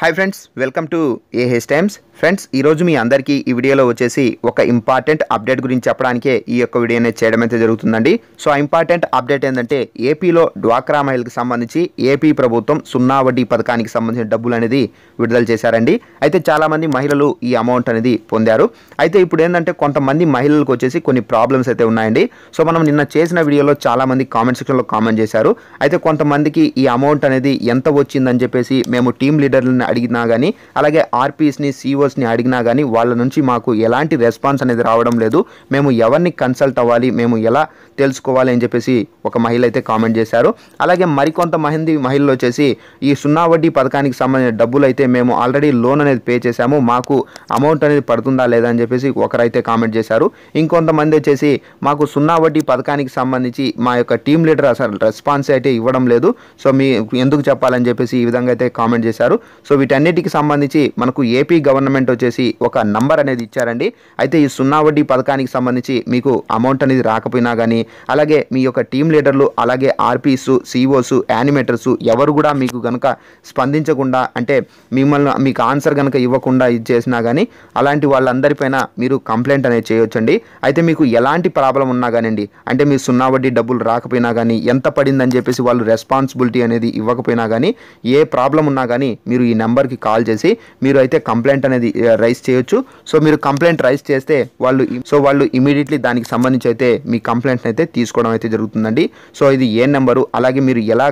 hi friends welcome to ఏహెస్ times friends ఈరోజు మీ అందరికీ ఈ వీడియోలో వచ్చేసి ఒక ఇంపార్టెంట్ అప్డేట్ గురించి చెప్పడానికే ఈ యొక్క వీడియో అనేది చేయడం అయితే జరుగుతుందండి సో ఆ ఇంపార్టెంట్ అప్డేట్ ఏంటంటే ఏపీలో డ్వాక్రా మహిళలకు సంబంధించి ఏపీ ప్రభుత్వం సున్నా వడ్డీ పథకానికి సంబంధించిన డబ్బులు అనేది విడుదల చేశారండి అయితే చాలామంది మహిళలు ఈ అమౌంట్ అనేది పొందారు అయితే ఇప్పుడు ఏంటంటే కొంతమంది మహిళలకు వచ్చేసి కొన్ని ప్రాబ్లమ్స్ అయితే ఉన్నాయండి సో మనం నిన్న చేసిన వీడియోలో చాలామంది కామెంట్ సెక్షన్లో కామెంట్ చేశారు అయితే కొంతమందికి ఈ అమౌంట్ అనేది ఎంత వచ్చిందని చెప్పేసి మేము టీం లీడర్లను అడిగినా కానీ అలాగే ఆర్పీస్ని సిఓస్ని e అడిగినా కానీ వాళ్ళ నుంచి మాకు ఎలాంటి రెస్పాన్స్ అనేది రావడం లేదు మేము ఎవరిని కన్సల్ట్ అవ్వాలి మేము ఎలా తెలుసుకోవాలి అని చెప్పేసి ఒక మహిళ అయితే కామెంట్ చేశారు అలాగే మరికొంత మహింది మహిళలు వచ్చేసి ఈ సున్నా వడ్డీ పథకానికి సంబంధించిన డబ్బులు అయితే మేము ఆల్రెడీ లోన్ అనేది పే చేశాము మాకు అమౌంట్ అనేది పడుతుందా లేదా అని చెప్పేసి ఒకరైతే కామెంట్ చేశారు ఇంకొంతమంది వచ్చేసి మాకు సున్నా వడ్డీ పథకానికి సంబంధించి మా యొక్క టీం లీడర్ అసలు రెస్పాన్స్ అయితే ఇవ్వడం లేదు సో మీ ఎందుకు చెప్పాలని చెప్పేసి ఈ విధంగా అయితే కామెంట్ చేశారు సో వీటన్నిటికి సంబంధించి మనకు ఏపీ గవర్నమెంట్ వచ్చేసి ఒక నంబర్ అనేది ఇచ్చారండి అయితే ఈ సున్నా వడ్డీ పథకానికి సంబంధించి మీకు అమౌంట్ అనేది రాకపోయినా కానీ అలాగే మీ యొక్క టీం లీడర్లు అలాగే ఆర్పీస్ సిఓస్ యానిమేటర్స్ ఎవరు కూడా మీకు కనుక స్పందించకుండా అంటే మిమ్మల్ని మీకు ఆన్సర్ కనుక ఇవ్వకుండా ఇది చేసినా కానీ అలాంటి వాళ్ళందరిపైన మీరు కంప్లైంట్ అనేది చేయొచ్చండి అయితే మీకు ఎలాంటి ప్రాబ్లం ఉన్నా కానివ్వండి అంటే మీ సున్నా వడ్డీ డబ్బులు రాకపోయినా కానీ ఎంత పడిందని చెప్పేసి వాళ్ళు రెస్పాన్సిబిలిటీ అనేది ఇవ్వకపోయినా కానీ ఏ ప్రాబ్లం ఉన్నా కానీ మీరు ఈ నెంబర్ నెంబర్కి కాల్ చేసి మీరు అయితే కంప్లైంట్ అనేది రైస్ చేయొచ్చు సో మీరు కంప్లైంట్ రైస్ చేస్తే వాళ్ళు సో వాళ్ళు ఇమీడియట్లీ దానికి సంబంధించి అయితే మీ కంప్లైంట్ అయితే తీసుకోవడం అయితే జరుగుతుందండి సో ఇది ఏ నెంబరు అలాగే మీరు ఎలా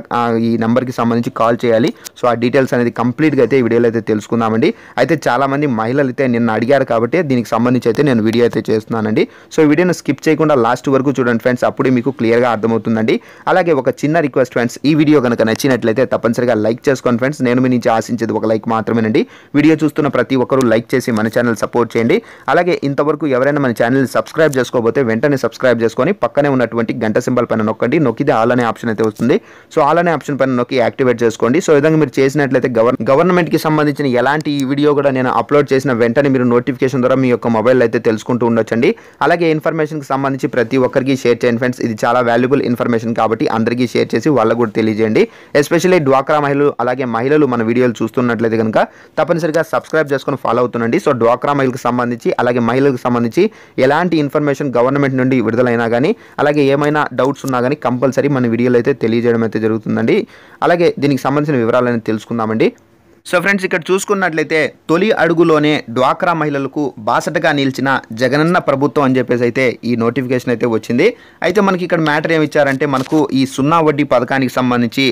ఈ నెంబర్కి సంబంధించి కాల్ చేయాలి సో ఆ డీటెయిల్స్ అనేది కంప్లీట్గా అయితే వీడియోలో అయితే తెలుసుకుందామండి అయితే చాలామంది మహిళలు అయితే నిన్న అడిగారు కాబట్టి దీనికి సంబంధించి అయితే నేను వీడియో అయితే చేస్తున్నానండి సో వీడియోను స్కిప్ చేయకుండా లాస్ట్ వరకు చూడండి ఫ్రెండ్స్ అప్పుడే మీకు క్లియర్గా అర్థమవుతుందండి అలాగే ఒక చిన్న రిక్వెస్ట్ ఫ్రెండ్స్ ఈ వీడియో కనుక నచ్చినట్లయితే తప్పనిసరిగా లైక్ చేసుకోండి ఫ్రెండ్స్ నేను మీ నుంచి ఆశించేది ఒక లైక్ మాత్రమేనండి వీడియో చూస్తున్న ప్రతి ఒక్కరూ లైక్ చేసి మన ఛానల్ సపోర్ట్ చేయండి అలాగే ఇంతవరకు ఎవరైనా మన ఛానల్ సబ్స్క్రైబ్ చేసుకోకపోతే వెంటనే సబ్స్క్రైబ్ చేసుకొని పక్కనే ఉన్నటువంటి గంట సింబల్ పైన నొక్కండి నొక్కితే ఆల్ అనే ఆప్షన్ అయితే వస్తుంది సో ఆల్ అనే ఆప్షన్ పైన నొక్కి యాక్టివేట్ చేసుకోండి సో విధంగా మీరు చేసినట్లయితే గవర్నమెంట్ గవర్నమెంట్కి సంబంధించిన ఎలాంటి వీడియో కూడా నేను అప్లోడ్ చేసిన వెంటనే మీరు నోటిఫికేషన్ ద్వారా మీ యొక్క మొబైల్ అయితే తెలుసుకుంటూ ఉండొచ్చండి అలాగే ఇన్ఫర్మేషన్కి సంబంధించి ప్రతి ఒక్కరికి షేర్ చేయండి ఫ్రెండ్స్ ఇది చాలా వాల్యుబుల్ ఇన్ఫర్మేషన్ కాబట్టి అందరికీ షేర్ చేసి వాళ్ళకు కూడా తెలియజేయండి ఎస్పెషల్లీ డ్వాక్రా మహిళలు అలాగే మహిళలు మన వీడియోలు చూస్తున్న చూస్తున్నట్లయితే కనుక తప్పనిసరిగా సబ్స్క్రైబ్ చేసుకొని ఫాలో అవుతుండండి సో డ్వాక్రా మహిళకు సంబంధించి అలాగే మహిళలకు సంబంధించి ఎలాంటి ఇన్ఫర్మేషన్ గవర్నమెంట్ నుండి విడుదలైనా కానీ అలాగే ఏమైనా డౌట్స్ ఉన్నా కానీ కంపల్సరీ మన వీడియోలు అయితే తెలియజేయడం అయితే జరుగుతుందండి అలాగే దీనికి సంబంధించిన వివరాలను తెలుసుకుందామండి సో ఫ్రెండ్స్ ఇక్కడ చూసుకున్నట్లయితే తొలి అడుగులోనే డ్వాక్రా మహిళలకు బాసటగా నిలిచిన జగనన్న ప్రభుత్వం అని చెప్పేసి అయితే ఈ నోటిఫికేషన్ అయితే వచ్చింది అయితే మనకి ఇక్కడ మ్యాటర్ ఏమి ఇచ్చారంటే మనకు ఈ సున్నా వడ్డీ పథకానికి సంబంధించి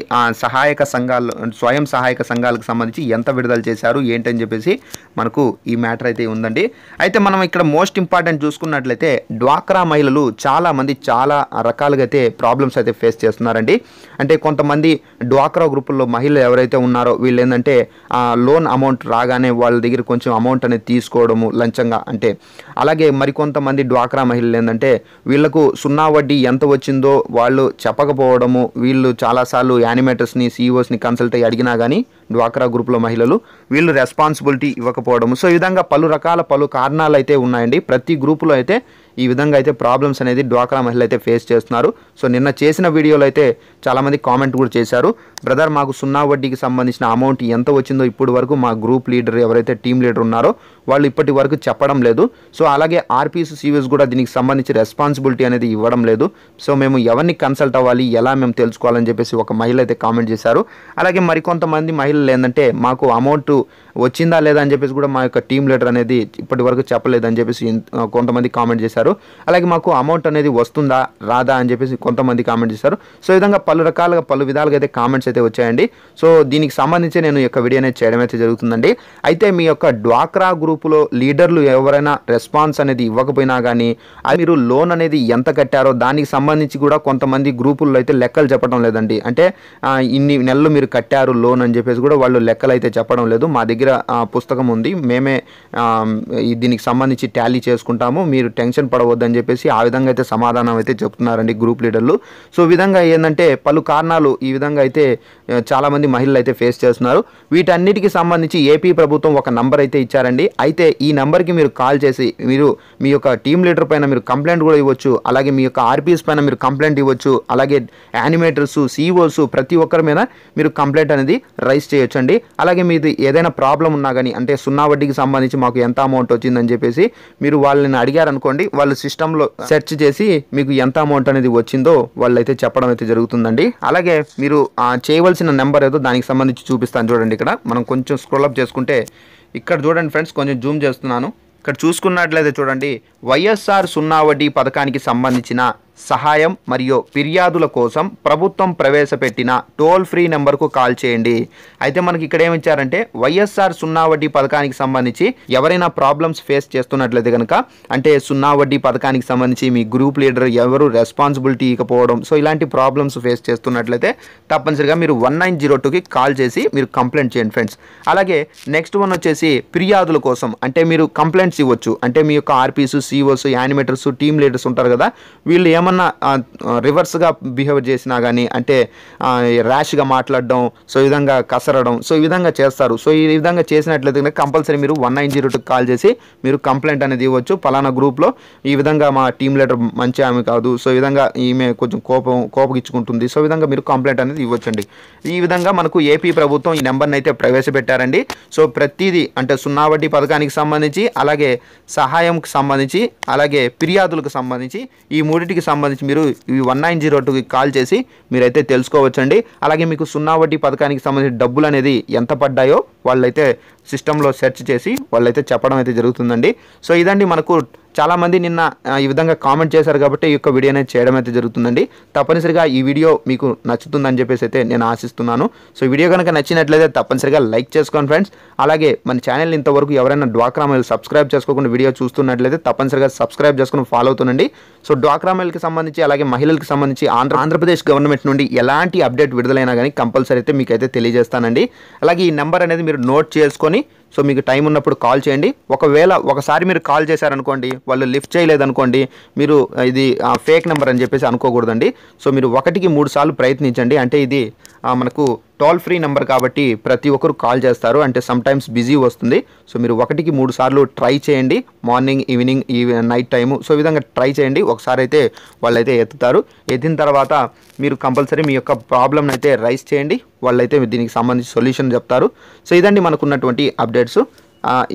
సహాయక సంఘాలు స్వయం సహాయక సంఘాలకు సంబంధించి ఎంత విడుదల చేశారు ఏంటని చెప్పేసి మనకు ఈ మ్యాటర్ అయితే ఉందండి అయితే మనం ఇక్కడ మోస్ట్ ఇంపార్టెంట్ చూసుకున్నట్లయితే డ్వాక్రా మహిళలు చాలామంది చాలా రకాలుగా అయితే ప్రాబ్లమ్స్ అయితే ఫేస్ చేస్తున్నారండి అంటే కొంతమంది డ్వాక్రా గ్రూపుల్లో మహిళలు ఎవరైతే ఉన్నారో వీళ్ళు ఏంటంటే ఆ లోన్ అమౌంట్ రాగానే వాళ్ళ దగ్గర కొంచెం అమౌంట్ అనేది తీసుకోవడము లంచంగా అంటే అలాగే మరికొంతమంది డ్వాక్రా మహిళలు ఏంటంటే వీళ్లకు సున్నా వడ్డీ ఎంత వచ్చిందో వాళ్ళు చెప్పకపోవడము వీళ్ళు చాలాసార్లు యానిమేటర్స్ని సీఈఓస్ని e కన్సల్ట్ అయ్యి అడిగినా కానీ డ్వాక్రా గ్రూప్లో మహిళలు వీళ్ళు రెస్పాన్సిబిలిటీ ఇవ్వకపోవడము సో ఈ విధంగా పలు రకాల పలు కారణాలు అయితే ఉన్నాయండి ప్రతి గ్రూపులో అయితే ఈ విధంగా అయితే ప్రాబ్లమ్స్ అనేది డ్వాక్రా మహిళలు అయితే ఫేస్ చేస్తున్నారు సో నిన్న చేసిన వీడియోలో అయితే చాలామంది కామెంట్ కూడా చేశారు బ్రదర్ మాకు సున్నా వడ్డీకి సంబంధించిన అమౌంట్ ఎంత వచ్చిందో ఇప్పటి వరకు మా గ్రూప్ లీడర్ ఎవరైతే టీం లీడర్ ఉన్నారో వాళ్ళు ఇప్పటి వరకు చెప్పడం లేదు సో అలాగే ఆర్పీఎస్ సీవీఎస్ కూడా దీనికి సంబంధించి రెస్పాన్సిబిలిటీ అనేది ఇవ్వడం లేదు సో మేము ఎవరిని కన్సల్ట్ అవ్వాలి ఎలా మేము తెలుసుకోవాలని చెప్పేసి ఒక మహిళ అయితే కామెంట్ చేశారు అలాగే మరికొంతమంది మహిళలు ఏంటంటే మాకు అమౌంట్ వచ్చిందా లేదా అని చెప్పేసి కూడా మా యొక్క టీమ్ లీడర్ అనేది ఇప్పటి వరకు చెప్పలేదని చెప్పేసి కొంతమంది కామెంట్ చేశారు అలాగే మాకు అమౌంట్ అనేది వస్తుందా రాదా అని చెప్పేసి కొంతమంది కామెంట్ చేశారు సో ఈ విధంగా పలు రకాలుగా పలు విధాలుగా అయితే కామెంట్స్ అయితే వచ్చాయండి సో దీనికి సంబంధించి నేను యొక్క వీడియో అనేది చేయడం అయితే జరుగుతుందండి అయితే మీ యొక్క డ్వాక్రా గ్రూపులో లీడర్లు ఎవరైనా రెస్పాన్స్ అనేది ఇవ్వకపోయినా కానీ అది మీరు లోన్ అనేది ఎంత కట్టారో దానికి సంబంధించి కూడా కొంతమంది గ్రూపుల్లో అయితే లెక్కలు చెప్పడం లేదండి అంటే ఇన్ని నెలలు మీరు కట్టారు లోన్ అని చెప్పేసి కూడా వాళ్ళు లెక్కలు అయితే చెప్పడం లేదు మా దగ్గర దగ్గర పుస్తకం ఉంది మేమే దీనికి సంబంధించి ట్యాలీ చేసుకుంటాము మీరు టెన్షన్ పడవద్దని చెప్పేసి ఆ విధంగా అయితే సమాధానం అయితే చెప్తున్నారండి గ్రూప్ లీడర్లు సో విధంగా ఏంటంటే పలు కారణాలు ఈ విధంగా అయితే చాలామంది మహిళలు అయితే ఫేస్ చేస్తున్నారు వీటన్నిటికి సంబంధించి ఏపీ ప్రభుత్వం ఒక నంబర్ అయితే ఇచ్చారండి అయితే ఈ నెంబర్కి మీరు కాల్ చేసి మీరు మీ యొక్క టీం లీడర్ పైన మీరు కంప్లైంట్ కూడా ఇవ్వచ్చు అలాగే మీ యొక్క ఆర్పిఎస్ పైన మీరు కంప్లైంట్ ఇవ్వచ్చు అలాగే యానిమేటర్స్ సిఇఓస్ ప్రతి ఒక్కరి మీద మీరు కంప్లైంట్ అనేది రైస్ చేయొచ్చండి అలాగే మీది ఏదైనా ప్రాబ్లం ప్రాబ్లం ఉన్నా కానీ అంటే సున్నా వడ్డీకి సంబంధించి మాకు ఎంత అమౌంట్ వచ్చిందని చెప్పేసి మీరు వాళ్ళని అడిగారనుకోండి వాళ్ళు సిస్టంలో సెర్చ్ చేసి మీకు ఎంత అమౌంట్ అనేది వచ్చిందో వాళ్ళైతే చెప్పడం అయితే జరుగుతుందండి అలాగే మీరు చేయవలసిన నెంబర్ ఏదో దానికి సంబంధించి చూపిస్తాను చూడండి ఇక్కడ మనం కొంచెం స్క్రోల్ అప్ చేసుకుంటే ఇక్కడ చూడండి ఫ్రెండ్స్ కొంచెం జూమ్ చేస్తున్నాను ఇక్కడ చూసుకున్నట్లయితే చూడండి వైఎస్ఆర్ సున్నా వడ్డీ పథకానికి సంబంధించిన సహాయం మరియు ఫిర్యాదుల కోసం ప్రభుత్వం ప్రవేశపెట్టిన టోల్ ఫ్రీ నెంబర్కు కాల్ చేయండి అయితే మనకి ఇక్కడ ఏమిచ్చారంటే వైఎస్ఆర్ సున్నా వడ్డీ పథకానికి సంబంధించి ఎవరైనా ప్రాబ్లమ్స్ ఫేస్ చేస్తున్నట్లయితే కనుక అంటే సున్నా వడ్డీ పథకానికి సంబంధించి మీ గ్రూప్ లీడర్ ఎవరు రెస్పాన్సిబిలిటీ ఇకపోవడం సో ఇలాంటి ప్రాబ్లమ్స్ ఫేస్ చేస్తున్నట్లయితే తప్పనిసరిగా మీరు వన్ నైన్ జీరో టూకి కాల్ చేసి మీరు కంప్లైంట్ చేయండి ఫ్రెండ్స్ అలాగే నెక్స్ట్ వన్ వచ్చేసి ఫిర్యాదుల కోసం అంటే మీరు కంప్లైంట్స్ ఇవ్వచ్చు అంటే మీ యొక్క RPs COs animators team leaders ఉంటారు కదా వీళ్ళు ఏం ఏమన్నా రివర్స్గా బిహేవ్ చేసినా కానీ అంటే ర్యాష్గా మాట్లాడడం సో ఈ విధంగా కసరడం సో ఈ విధంగా చేస్తారు సో ఈ విధంగా చేసినట్లయితే కంపల్సరీ మీరు వన్ నైన్ జీరో కాల్ చేసి మీరు కంప్లైంట్ అనేది ఇవ్వచ్చు పలానా గ్రూప్లో ఈ విధంగా మా టీం లీడర్ మంచి ఆమె కాదు సో ఈ విధంగా ఈమె కొంచెం కోపం కోపగించుకుంటుంది సో విధంగా మీరు కంప్లైంట్ అనేది ఇవ్వచ్చండి ఈ విధంగా మనకు ఏపీ ప్రభుత్వం ఈ నెంబర్ని అయితే ప్రవేశపెట్టారండి సో ప్రతిదీ అంటే సున్నా వడ్డీ పథకానికి సంబంధించి అలాగే సహాయంకి సంబంధించి అలాగే ఫిర్యాదులకు సంబంధించి ఈ మూడింటికి సంబంధించి సంబంధించి మీరు ఈ వన్ నైన్ జీరో టూకి కాల్ చేసి మీరైతే తెలుసుకోవచ్చండి అలాగే మీకు సున్నా వడ్డీ పథకానికి సంబంధించి డబ్బులు అనేది ఎంత పడ్డాయో వాళ్ళైతే సిస్టంలో సెర్చ్ చేసి వాళ్ళైతే చెప్పడం అయితే జరుగుతుందండి సో ఇదండి మనకు చాలామంది నిన్న ఈ విధంగా కామెంట్ చేశారు కాబట్టి ఈ యొక్క వీడియో అనేది చేయడం అయితే జరుగుతుందండి తప్పనిసరిగా ఈ వీడియో మీకు నచ్చుతుందని చెప్పేసి అయితే నేను ఆశిస్తున్నాను సో వీడియో కనుక నచ్చినట్లయితే తప్పనిసరిగా లైక్ చేసుకోండి ఫ్రెండ్స్ అలాగే మన ఛానల్ ఇంతవరకు ఎవరైనా డ్వాక్రా మైల్ సబ్స్క్రైబ్ చేసుకోకుండా వీడియో చూస్తున్నట్లయితే తప్పనిసరిగా సబ్స్క్రైబ్ చేసుకుని ఫాలో అవుతుందండి సో డ్వాక్రా మైల్కి సంబంధించి అలాగే మహిళలకు సంబంధించి ఆంధ్ర ఆంధ్రప్రదేశ్ గవర్నమెంట్ నుండి ఎలాంటి అప్డేట్ విడుదలైనా కానీ కంపల్సరీ అయితే మీకు అయితే తెలియజేస్తానండి అలాగే ఈ నెంబర్ అనేది మీరు నోట్ చేసుకొని సో మీకు టైం ఉన్నప్పుడు కాల్ చేయండి ఒకవేళ ఒకసారి మీరు కాల్ చేశారనుకోండి వాళ్ళు లిఫ్ట్ చేయలేదనుకోండి మీరు ఇది ఫేక్ నెంబర్ అని చెప్పేసి అనుకోకూడదండి సో మీరు ఒకటికి మూడు సార్లు ప్రయత్నించండి అంటే ఇది మనకు టోల్ ఫ్రీ నెంబర్ కాబట్టి ప్రతి ఒక్కరు కాల్ చేస్తారు అంటే సమ్టైమ్స్ బిజీ వస్తుంది సో మీరు ఒకటికి మూడు సార్లు ట్రై చేయండి morning evening even night time so విధంగా ట్రై చేయండి ఒకసారి అయితే వాళ్ళు ఎత్తుతారు ఎత్తిన తర్వాత మీరు కంపల్సరీ మీ యొక్క ప్రాబ్లమ్ అయితే రైస్ చేయండి వాళ్ళైతే దీనికి సంబంధించి సొల్యూషన్ చెప్తారు సో ఇదండి మనకున్నటువంటి అప్డేట్స్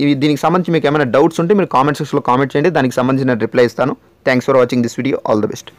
ఇవి దీనికి సంబంధించి మీకు ఏమైనా డౌట్స్ ఉంటే మీరు కామెంట్ సెక్షన్లో కామెంట్ చేయండి దానికి సంబంధించిన రిప్లై ఇస్తాను thanks for watching this video all the best